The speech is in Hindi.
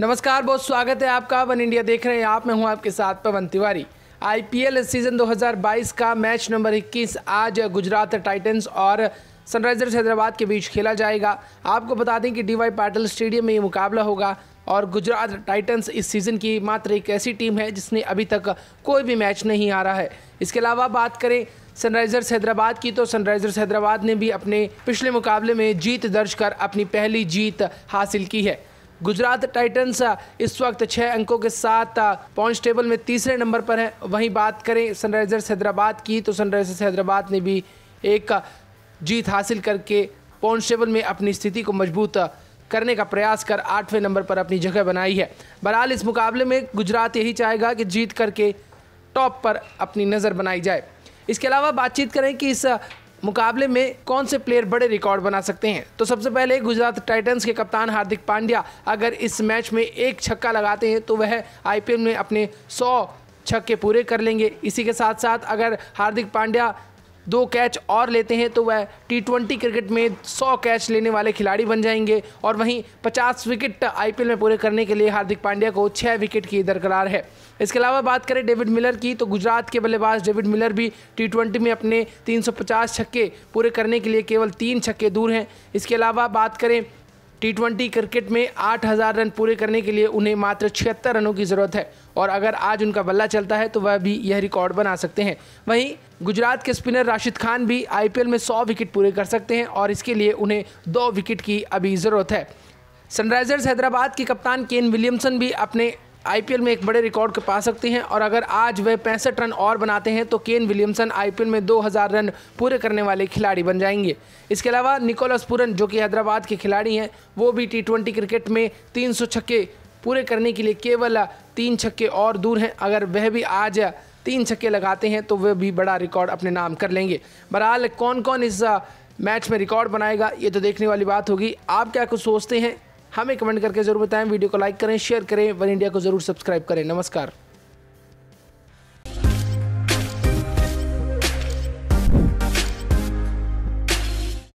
नमस्कार बहुत स्वागत है आपका वन इंडिया देख रहे हैं आप मैं हूं आपके साथ पवन तिवारी आईपीएल सीजन 2022 का मैच नंबर 21 आज गुजरात टाइटंस और सनराइजर्स हैदराबाद के बीच खेला जाएगा आपको बता दें कि डीवाई पाटिल स्टेडियम में ये मुकाबला होगा और गुजरात टाइटंस इस सीज़न की मात्र एक ऐसी टीम है जिसने अभी तक कोई भी मैच नहीं हारा है इसके अलावा बात करें सनराइज़र्स हैदराबाद की तो सनराइज़र्स हैदराबाद ने भी अपने पिछले मुकाबले में जीत दर्ज कर अपनी पहली जीत हासिल की है गुजरात टाइटंस इस वक्त छः अंकों के साथ पॉइंट टेबल में तीसरे नंबर पर है वहीं बात करें सनराइज़र्स हैदराबाद की तो सनराइज़र्स हैदराबाद ने भी एक जीत हासिल करके पॉइंट टेबल में अपनी स्थिति को मजबूत करने का प्रयास कर आठवें नंबर पर अपनी जगह बनाई है बहरहाल इस मुकाबले में गुजरात यही चाहेगा कि जीत करके टॉप पर अपनी नज़र बनाई जाए इसके अलावा बातचीत करें कि इस मुकाबले में कौन से प्लेयर बड़े रिकॉर्ड बना सकते हैं तो सबसे पहले गुजरात टाइटंस के कप्तान हार्दिक पांड्या अगर इस मैच में एक छक्का लगाते हैं तो वह आईपीएल में अपने 100 छक्के पूरे कर लेंगे इसी के साथ साथ अगर हार्दिक पांड्या दो कैच और लेते हैं तो वह टी ट्वेंटी क्रिकेट में सौ कैच लेने वाले खिलाड़ी बन जाएंगे और वहीं पचास विकेट आईपीएल में पूरे करने के लिए हार्दिक पांड्या को छः विकेट की दरकरार है इसके अलावा बात करें डेविड मिलर की तो गुजरात के बल्लेबाज डेविड मिलर भी टी ट्वेंटी में अपने 350 छक्के पूरे करने के लिए केवल तीन छक्के दूर हैं इसके अलावा बात करें टी क्रिकेट में 8000 रन पूरे करने के लिए उन्हें मात्र छिहत्तर रनों की ज़रूरत है और अगर आज उनका बल्ला चलता है तो वह भी यह रिकॉर्ड बना सकते हैं वहीं गुजरात के स्पिनर राशिद खान भी आईपीएल में 100 विकेट पूरे कर सकते हैं और इसके लिए उन्हें दो विकेट की अभी ज़रूरत है सनराइजर्स हैदराबाद के कप्तान केन विलियमसन भी अपने आई में एक बड़े रिकॉर्ड को पा सकते हैं और अगर आज वह पैंसठ रन और बनाते हैं तो केन विलियमसन आई में 2000 रन पूरे करने वाले खिलाड़ी बन जाएंगे इसके अलावा निकोलस पूरन जो कि हैदराबाद के खिलाड़ी हैं वो भी टी क्रिकेट में तीन छक्के पूरे करने के लिए केवल तीन छक्के और दूर हैं अगर वह भी आज तीन छक्के लगाते हैं तो वह भी बड़ा रिकॉर्ड अपने नाम कर लेंगे बहरहाल कौन कौन इस मैच में रिकॉर्ड बनाएगा ये तो देखने वाली बात होगी आप क्या कुछ सोचते हैं हमें कमेंट करके जरूर बताएं वीडियो को लाइक करें शेयर करें वन इंडिया को जरूर सब्सक्राइब करें नमस्कार